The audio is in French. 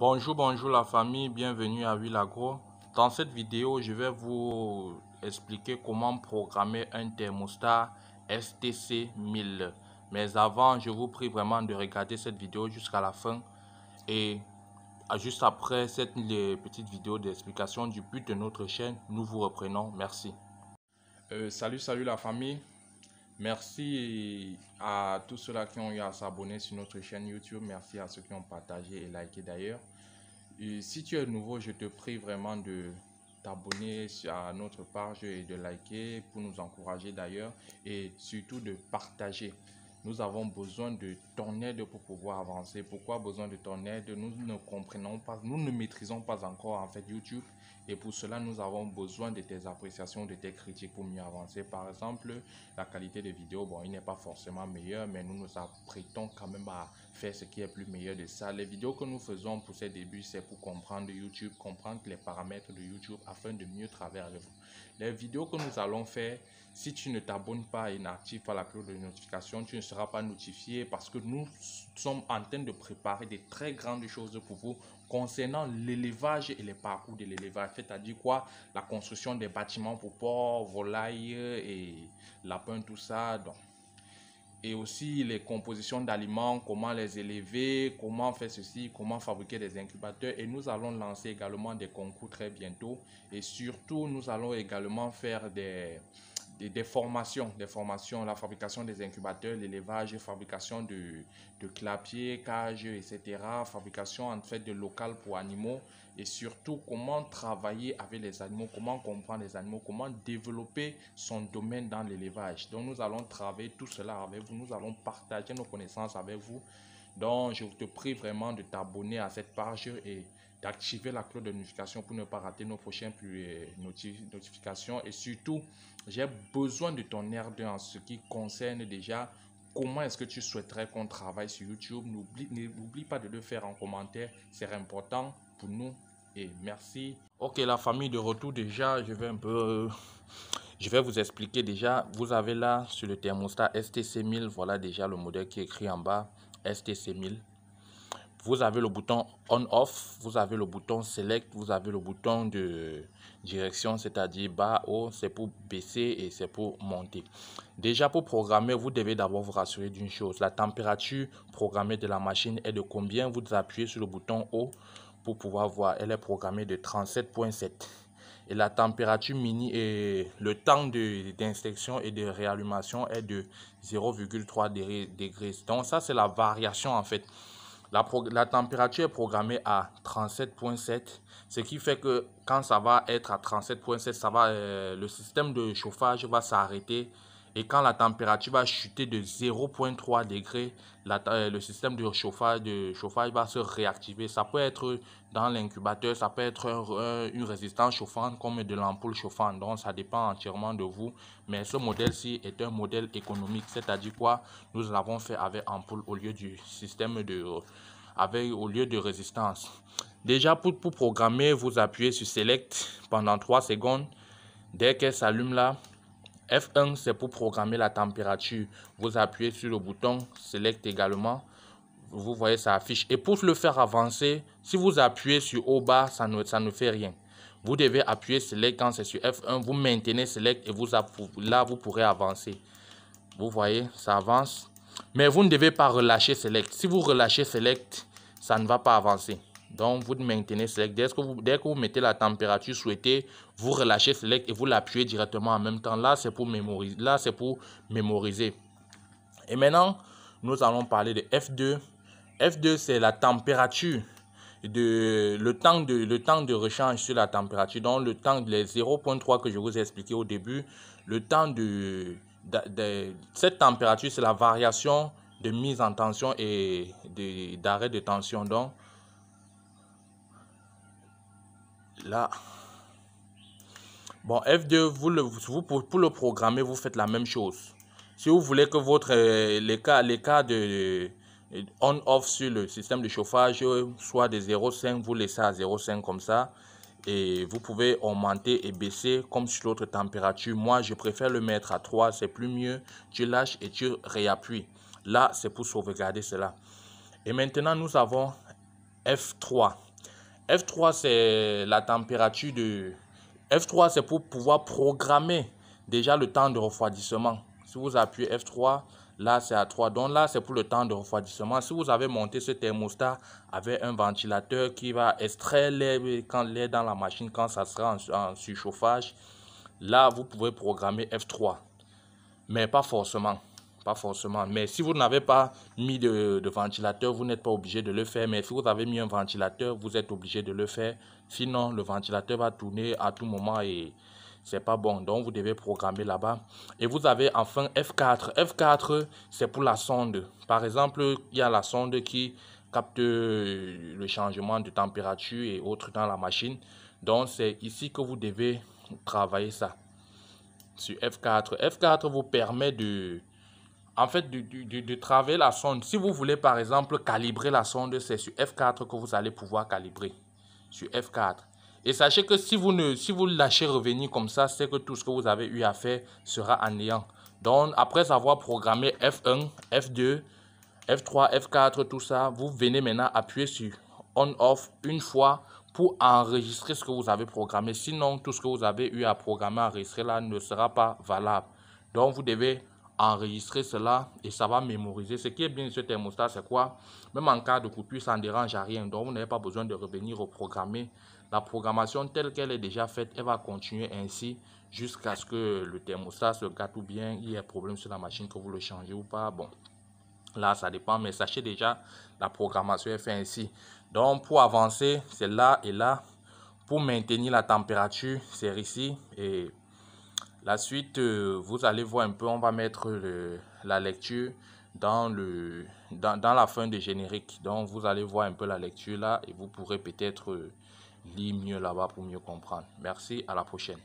Bonjour, bonjour la famille, bienvenue à Villagro. Dans cette vidéo, je vais vous expliquer comment programmer un thermostat STC 1000. Mais avant, je vous prie vraiment de regarder cette vidéo jusqu'à la fin. Et juste après cette petite vidéo d'explication du but de notre chaîne, nous vous reprenons. Merci. Euh, salut, salut la famille. Merci à tous ceux-là qui ont eu à s'abonner sur notre chaîne YouTube. Merci à ceux qui ont partagé et liké d'ailleurs. Si tu es nouveau, je te prie vraiment de t'abonner à notre page et de liker pour nous encourager d'ailleurs et surtout de partager. Nous avons besoin de ton aide pour pouvoir avancer. Pourquoi besoin de ton aide Nous ne comprenons pas, nous ne maîtrisons pas encore en fait YouTube et pour cela nous avons besoin de tes appréciations, de tes critiques pour mieux avancer. Par exemple, la qualité des vidéos, bon, il n'est pas forcément meilleur, mais nous nous apprêtons quand même à faire ce qui est plus meilleur de ça. Les vidéos que nous faisons pour ces débuts, c'est pour comprendre YouTube, comprendre les paramètres de YouTube afin de mieux travailler avec vous. Les vidéos que nous allons faire, si tu ne t'abonnes pas et n'actives pas la cloche de notification, tu ne seras pas notifié parce que nous sommes en train de préparer des très grandes choses pour vous concernant l'élevage et les parcours de l'élevage, c'est-à-dire quoi La construction des bâtiments pour porcs, volailles et lapins, tout ça. Donc, et aussi les compositions d'aliments, comment les élever, comment faire ceci, comment fabriquer des incubateurs. Et nous allons lancer également des concours très bientôt. Et surtout, nous allons également faire des des, formations, des formations, la fabrication des incubateurs, l'élevage, fabrication de, de clapiers, cages, etc., fabrication en fait de local pour animaux et surtout comment travailler avec les animaux, comment comprendre les animaux, comment développer son domaine dans l'élevage. Donc nous allons travailler tout cela avec vous, nous allons partager nos connaissances avec vous. Donc je te prie vraiment de t'abonner à cette page et d'activer la cloche de notification pour ne pas rater nos prochaines euh, notifications. Et surtout, j'ai besoin de ton aide en ce qui concerne déjà comment est-ce que tu souhaiterais qu'on travaille sur YouTube. N'oublie pas de le faire en commentaire, c'est important pour nous. Et merci. Ok, la famille de retour déjà, je vais un peu... Je vais vous expliquer déjà, vous avez là sur le thermostat STC1000, voilà déjà le modèle qui est écrit en bas, STC1000 vous avez le bouton on-off, vous avez le bouton select, vous avez le bouton de direction, c'est-à-dire bas, haut, c'est pour baisser et c'est pour monter. Déjà pour programmer, vous devez d'abord vous rassurer d'une chose, la température programmée de la machine est de combien Vous appuyez sur le bouton haut pour pouvoir voir, elle est programmée de 37.7. Et la température mini et le temps d'inspection et de réallumation est de 0,3 degrés. Donc ça c'est la variation en fait. La, température est programmée à 37.7, ce qui fait que quand ça va être à 37.7, euh, le système de chauffage va s'arrêter et quand la température va chuter de 0,3 degrés, euh, le système de chauffage, de chauffage va se réactiver. Ça peut être dans l'incubateur, ça peut être une résistance chauffante comme de l'ampoule chauffante. Donc ça dépend entièrement de vous. Mais ce modèle-ci est un modèle économique, c'est-à-dire quoi Nous l'avons fait avec ampoule au lieu du système de... Avec, au lieu de résistance. Déjà, pour, pour programmer, vous appuyez sur Select pendant 3 secondes. Dès qu'elle s'allume là, F1, c'est pour programmer la température. Vous appuyez sur le bouton Select également. Vous voyez, ça affiche. Et pour le faire avancer, si vous appuyez sur haut bas, ça ne, ça fait rien. Vous devez appuyer Select quand c'est sur F1. Vous maintenez Select et vous, là, vous pourrez avancer. Vous voyez, ça avance. Mais vous ne devez pas relâcher Select. Si vous relâchez Select, ça ne va pas avancer. Donc, vous maintenez select. Dès que vous, dès que vous mettez la température souhaitée, vous relâchez select et vous l'appuyez directement en même temps. Là, c'est pour mémoriser. Là, c'est pour mémoriser. Et maintenant, nous allons parler de F2. F2, c'est la température de le temps de le temps de rechange sur la température donc le temps de 0.3 que je vous ai expliqué au début le temps de, cette température c'est la variation de mise en tension et d'arrêt de, de tension donc Là. Bon, F2, vous vous, pour, le programmer, vous faites la même chose. Si vous voulez que votre euh, l'écart cas de euh, on-off sur le système de chauffage soit de 0,5, vous laissez à 0,5 comme ça. Et vous pouvez augmenter et baisser comme sur l'autre température. Moi, je préfère le mettre à 3, c'est plus mieux. Tu lâches et tu réappuies. Là, c'est pour sauvegarder cela. Et maintenant, nous avons F3. F3, c'est la température de... F3, c'est pour pouvoir programmer déjà le temps de refroidissement. Si vous appuyez F3, là, c'est à 3. Donc là, c'est pour le temps de refroidissement. Si vous avez monté ce thermostat avec un ventilateur qui va extraire l'air quand l'air dans la machine, quand ça sera en surchauffage, là, vous pouvez programmer F3. Mais pas forcément. Pas forcément. Mais si vous n'avez pas mis de, ventilateur, vous n'êtes pas obligé de le faire. Mais si vous avez mis un ventilateur, vous êtes obligé de le faire. Sinon, le ventilateur va tourner à tout moment et c'est pas bon. Donc, vous devez programmer là-bas. Et vous avez enfin F4. F4, c'est pour la sonde. Par exemple, il y a la sonde qui capte euh, le changement de température et autres dans la machine. Donc, c'est ici que vous devez travailler ça. Sur F4. F4 vous permet de en fait, de travailler la sonde. Si vous voulez, par exemple, calibrer la sonde, c'est sur F4 que vous allez pouvoir calibrer. Sur F4. Et sachez que si vous, ne, si vous lâchez revenir comme ça, c'est que tout ce que vous avez eu à faire sera en néant. Donc, après avoir programmé F1, F2, F3, F4, tout ça, vous venez maintenant appuyer sur on-off une fois pour enregistrer ce que vous avez programmé. Sinon, tout ce que vous avez eu à programmer, enregistrer là ne sera pas valable. Donc, vous devez enregistrer cela et ça va mémoriser. Ce qui est bien ce thermostat, c'est quoi Même en cas de coupure, ça ne dérange à rien. Donc, vous n'avez pas besoin de revenir au reprogrammer. La programmation telle qu'elle est déjà faite, elle va continuer ainsi jusqu'à ce que le thermostat se gâte ou bien il y ait problème sur la machine, que vous le changez ou pas. Bon, là, ça dépend, mais sachez déjà, la programmation est faite ainsi. Donc, pour avancer, c'est là et là. Pour maintenir la température, c'est ici. Et la suite, euh, vous allez voir un peu, on va mettre le, la lecture dans, le, dans, dans, la fin de générique. Donc, vous allez voir un peu la lecture là et vous pourrez peut-être euh, lire mieux là-bas pour mieux comprendre. Merci, à la prochaine.